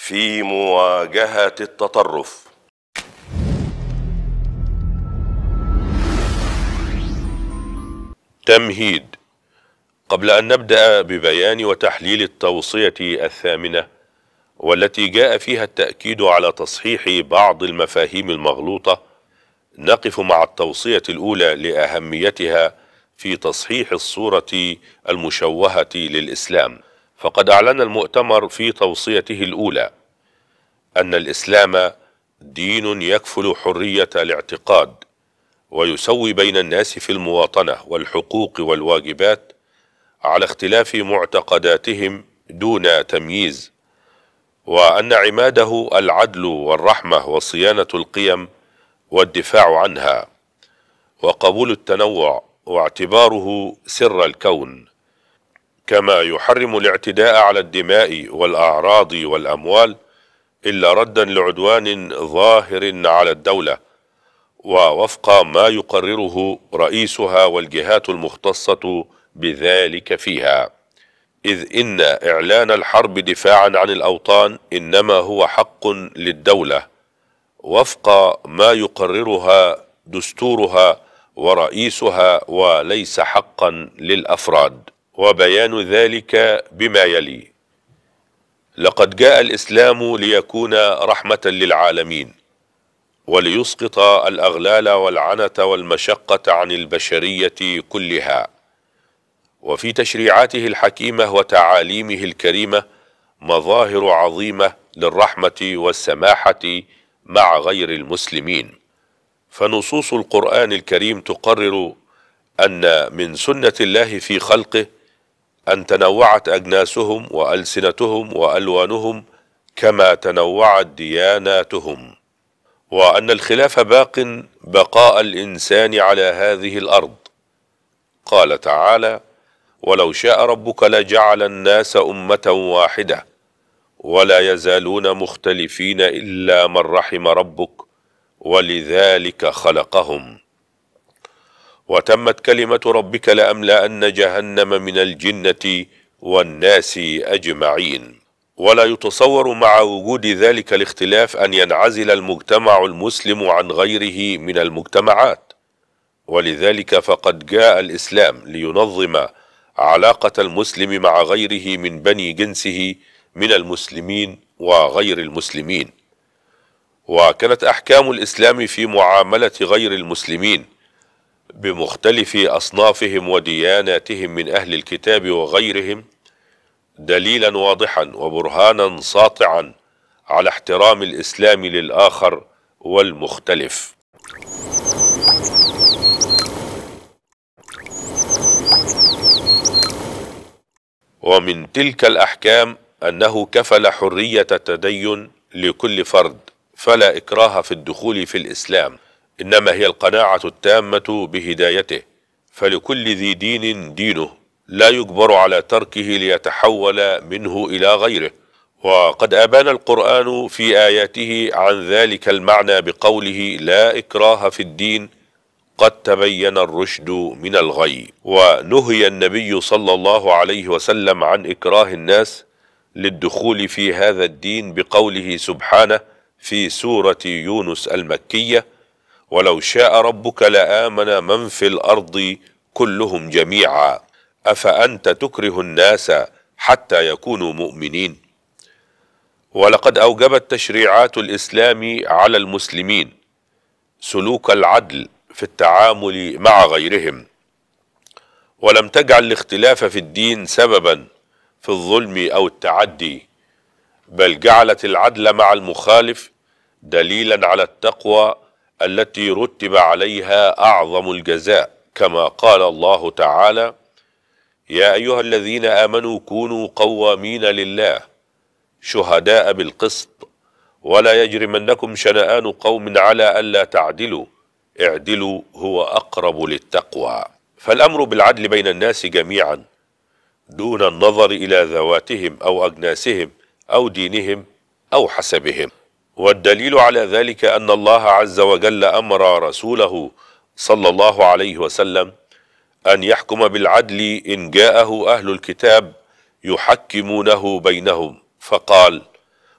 في مواجهة التطرف تمهيد قبل أن نبدأ ببيان وتحليل التوصية الثامنة والتي جاء فيها التأكيد على تصحيح بعض المفاهيم المغلوطة نقف مع التوصية الأولى لأهميتها في تصحيح الصورة المشوهة للإسلام فقد أعلن المؤتمر في توصيته الأولى ان الاسلام دين يكفل حريه الاعتقاد ويسوي بين الناس في المواطنه والحقوق والواجبات على اختلاف معتقداتهم دون تمييز وان عماده العدل والرحمه وصيانه القيم والدفاع عنها وقبول التنوع واعتباره سر الكون كما يحرم الاعتداء على الدماء والاعراض والاموال إلا ردا لعدوان ظاهر على الدولة ووفق ما يقرره رئيسها والجهات المختصة بذلك فيها إذ إن إعلان الحرب دفاعا عن الأوطان إنما هو حق للدولة وفق ما يقررها دستورها ورئيسها وليس حقا للأفراد وبيان ذلك بما يلي لقد جاء الاسلام ليكون رحمه للعالمين وليسقط الاغلال والعنه والمشقه عن البشريه كلها وفي تشريعاته الحكيمه وتعاليمه الكريمه مظاهر عظيمه للرحمه والسماحه مع غير المسلمين فنصوص القران الكريم تقرر ان من سنه الله في خلقه أن تنوعت أجناسهم وألسنتهم وألوانهم كما تنوعت دياناتهم وأن الخلاف باق بقاء الإنسان على هذه الأرض قال تعالى ولو شاء ربك لجعل الناس أمة واحدة ولا يزالون مختلفين إلا من رحم ربك ولذلك خلقهم وتمت كلمة ربك لأملأن جهنم من الجنة والناس أجمعين ولا يتصور مع وجود ذلك الاختلاف أن ينعزل المجتمع المسلم عن غيره من المجتمعات ولذلك فقد جاء الإسلام لينظم علاقة المسلم مع غيره من بني جنسه من المسلمين وغير المسلمين وكانت أحكام الإسلام في معاملة غير المسلمين بمختلف أصنافهم ودياناتهم من أهل الكتاب وغيرهم دليلا واضحا وبرهانا ساطعا على احترام الإسلام للآخر والمختلف ومن تلك الأحكام أنه كفل حرية التدين لكل فرد فلا إكراه في الدخول في الإسلام انما هي القناعه التامه بهدايته فلكل ذي دين دينه لا يجبر على تركه ليتحول منه الى غيره وقد ابان القران في اياته عن ذلك المعنى بقوله لا اكراه في الدين قد تبين الرشد من الغي ونهي النبي صلى الله عليه وسلم عن اكراه الناس للدخول في هذا الدين بقوله سبحانه في سوره يونس المكيه ولو شاء ربك لآمن من في الأرض كلهم جميعا أفأنت تكره الناس حتى يكونوا مؤمنين ولقد أوجبت تشريعات الإسلام على المسلمين سلوك العدل في التعامل مع غيرهم ولم تجعل الاختلاف في الدين سببا في الظلم أو التعدي بل جعلت العدل مع المخالف دليلا على التقوى التي رتب عليها أعظم الجزاء كما قال الله تعالى يا أيها الذين آمنوا كونوا قوامين لله شهداء بالقسط ولا يجرمنكم شنآن قوم على ألا تعدلوا اعدلوا هو أقرب للتقوى فالأمر بالعدل بين الناس جميعا دون النظر إلى ذواتهم أو أجناسهم أو دينهم أو حسبهم والدليل على ذلك أن الله عز وجل أمر رسوله صلى الله عليه وسلم أن يحكم بالعدل إن جاءه أهل الكتاب يحكمونه بينهم فقال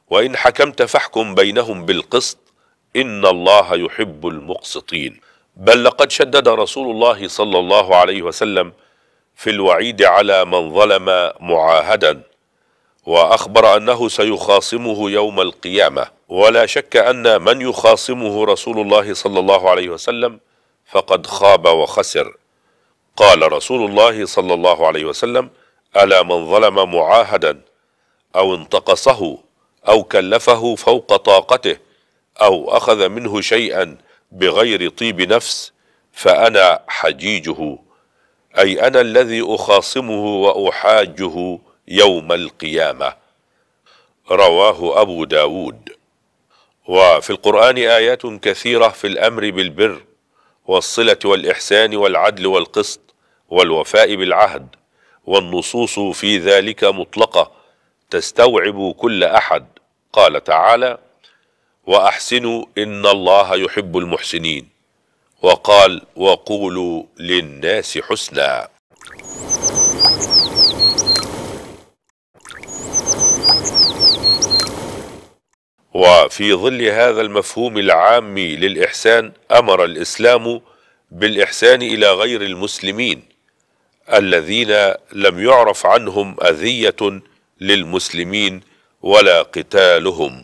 وإن حكمت فاحكم بينهم بالقسط إن الله يحب المقسطين بل لقد شدد رسول الله صلى الله عليه وسلم في الوعيد على من ظلم معاهدا وأخبر أنه سيخاصمه يوم القيامة ولا شك أن من يخاصمه رسول الله صلى الله عليه وسلم فقد خاب وخسر قال رسول الله صلى الله عليه وسلم ألا من ظلم معاهدا أو انتقصه أو كلفه فوق طاقته أو أخذ منه شيئا بغير طيب نفس فأنا حجيجه أي أنا الذي أخاصمه وأحاجه يوم القيامة رواه أبو داود وفي القرآن آيات كثيرة في الأمر بالبر والصلة والإحسان والعدل والقسط والوفاء بالعهد والنصوص في ذلك مطلقة تستوعب كل أحد قال تعالى وأحسنوا إن الله يحب المحسنين وقال وقولوا للناس حسنا وفي ظل هذا المفهوم العام للإحسان أمر الإسلام بالإحسان إلى غير المسلمين الذين لم يعرف عنهم أذية للمسلمين ولا قتالهم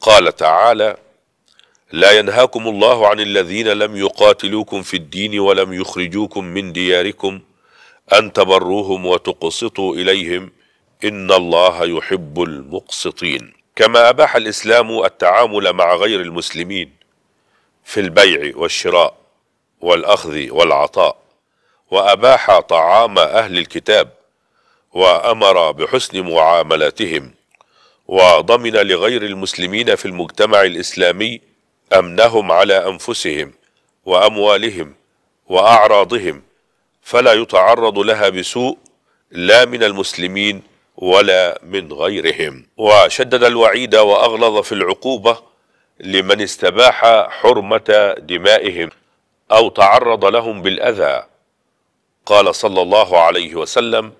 قال تعالى لا ينهاكم الله عن الذين لم يقاتلوكم في الدين ولم يخرجوكم من دياركم أن تبروهم وتقسطوا إليهم إن الله يحب المقسطين كما أباح الإسلام التعامل مع غير المسلمين في البيع والشراء والأخذ والعطاء وأباح طعام أهل الكتاب وأمر بحسن معاملاتهم وضمن لغير المسلمين في المجتمع الإسلامي أمنهم على أنفسهم وأموالهم وأعراضهم فلا يتعرض لها بسوء لا من المسلمين ولا من غيرهم وشدد الوعيد واغلظ في العقوبه لمن استباح حرمه دمائهم او تعرض لهم بالاذى قال صلى الله عليه وسلم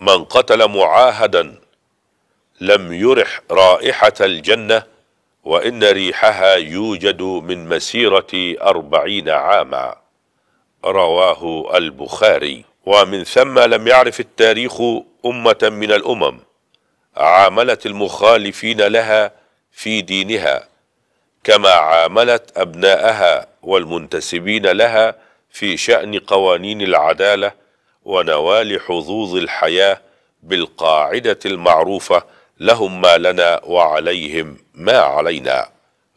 من قتل معاهدا لم يرح رائحه الجنه وان ريحها يوجد من مسيره اربعين عاما رواه البخاري ومن ثم لم يعرف التاريخ أمة من الأمم عاملت المخالفين لها في دينها كما عاملت أبناءها والمنتسبين لها في شأن قوانين العدالة ونوال حظوظ الحياة بالقاعدة المعروفة لهم ما لنا وعليهم ما علينا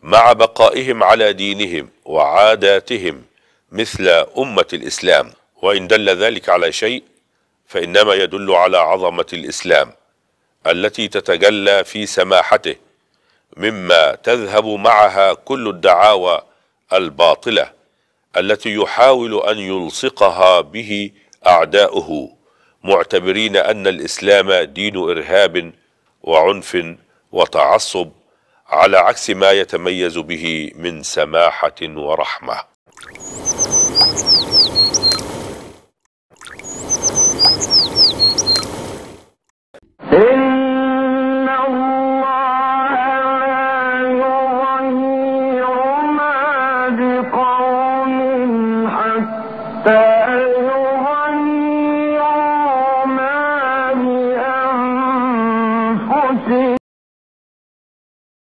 مع بقائهم على دينهم وعاداتهم مثل أمة الإسلام وإن دل ذلك على شيء فإنما يدل على عظمة الإسلام التي تتجلى في سماحته مما تذهب معها كل الدعاوى الباطلة التي يحاول أن يلصقها به أعداؤه معتبرين أن الإسلام دين إرهاب وعنف وتعصب على عكس ما يتميز به من سماحة ورحمة